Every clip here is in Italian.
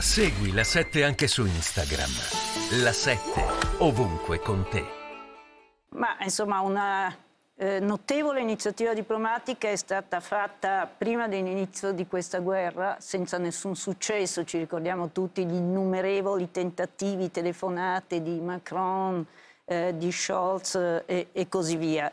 Segui la 7 anche su Instagram. La 7 ovunque con te. Ma insomma, una eh, notevole iniziativa diplomatica è stata fatta prima dell'inizio di questa guerra senza nessun successo. Ci ricordiamo tutti gli innumerevoli tentativi, telefonate di Macron, eh, di Scholz eh, e, e così via.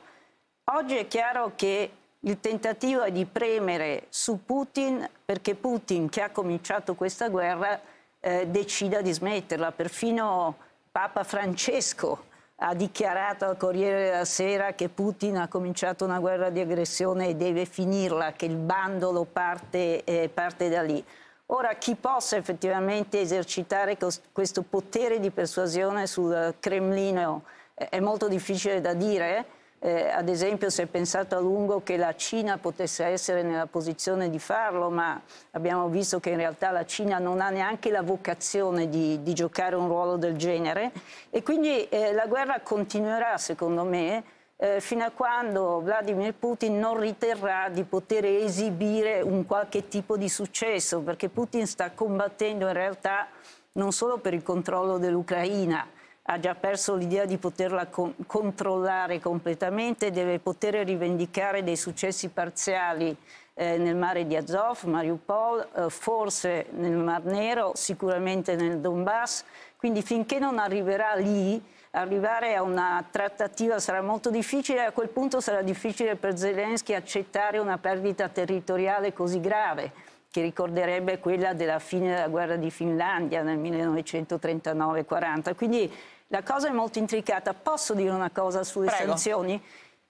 Oggi è chiaro che il tentativo è di premere su Putin perché Putin, che ha cominciato questa guerra, eh, decida di smetterla. Perfino Papa Francesco ha dichiarato al Corriere della Sera che Putin ha cominciato una guerra di aggressione e deve finirla, che il bandolo parte, eh, parte da lì. Ora, chi possa effettivamente esercitare questo potere di persuasione sul Cremlino eh, è molto difficile da dire, eh, ad esempio si è pensato a lungo che la Cina potesse essere nella posizione di farlo, ma abbiamo visto che in realtà la Cina non ha neanche la vocazione di, di giocare un ruolo del genere e quindi eh, la guerra continuerà, secondo me, eh, fino a quando Vladimir Putin non riterrà di poter esibire un qualche tipo di successo, perché Putin sta combattendo in realtà non solo per il controllo dell'Ucraina, ha già perso l'idea di poterla co controllare completamente, deve poter rivendicare dei successi parziali eh, nel mare di Azov, Mariupol, eh, forse nel Mar Nero, sicuramente nel Donbass. Quindi finché non arriverà lì, arrivare a una trattativa sarà molto difficile e a quel punto sarà difficile per Zelensky accettare una perdita territoriale così grave che ricorderebbe quella della fine della guerra di Finlandia nel 1939-40. Quindi la cosa è molto intricata. Posso dire una cosa sulle Prego. sanzioni?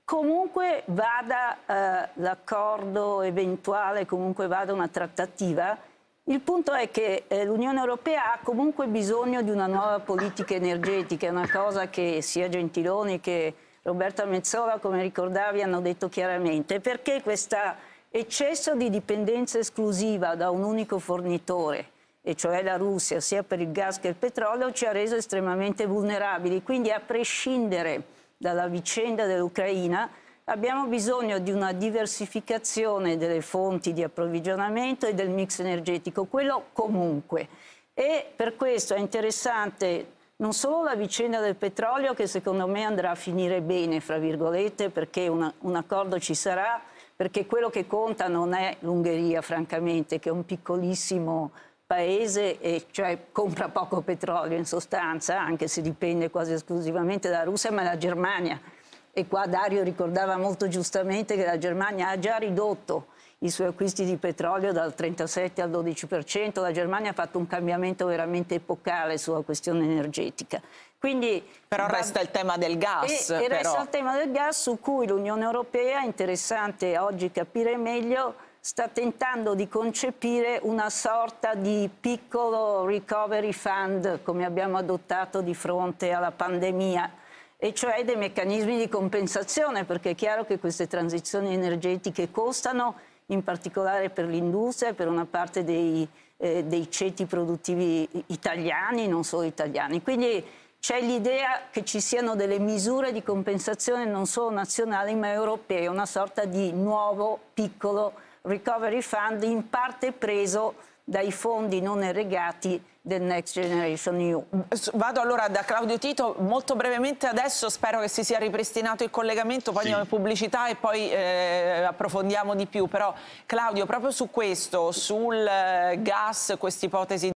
Comunque vada eh, l'accordo eventuale, comunque vada una trattativa, il punto è che eh, l'Unione Europea ha comunque bisogno di una nuova politica energetica, è una cosa che sia Gentiloni che Roberta Mezzola, come ricordavi, hanno detto chiaramente. Perché questo eccesso di dipendenza esclusiva da un unico fornitore? e cioè la Russia, sia per il gas che il petrolio, ci ha reso estremamente vulnerabili. Quindi a prescindere dalla vicenda dell'Ucraina abbiamo bisogno di una diversificazione delle fonti di approvvigionamento e del mix energetico, quello comunque. E per questo è interessante non solo la vicenda del petrolio che secondo me andrà a finire bene, fra virgolette, perché una, un accordo ci sarà, perché quello che conta non è l'Ungheria, francamente, che è un piccolissimo paese e cioè compra poco petrolio in sostanza, anche se dipende quasi esclusivamente dalla Russia, ma la Germania. E qua Dario ricordava molto giustamente che la Germania ha già ridotto i suoi acquisti di petrolio dal 37 al 12%, la Germania ha fatto un cambiamento veramente epocale sulla questione energetica. Quindi, però resta il tema del gas. E, e resta il tema del gas su cui l'Unione Europea, è interessante oggi capire meglio, sta tentando di concepire una sorta di piccolo recovery fund come abbiamo adottato di fronte alla pandemia e cioè dei meccanismi di compensazione perché è chiaro che queste transizioni energetiche costano in particolare per l'industria e per una parte dei, eh, dei ceti produttivi italiani, non solo italiani. Quindi c'è l'idea che ci siano delle misure di compensazione non solo nazionali ma europee, una sorta di nuovo piccolo Recovery Fund in parte preso dai fondi non erogati del Next Generation EU. Vado allora da Claudio Tito, molto brevemente adesso spero che si sia ripristinato il collegamento, poi sì. andiamo in pubblicità e poi eh, approfondiamo di più, però Claudio proprio su questo, sul eh, gas, questa ipotesi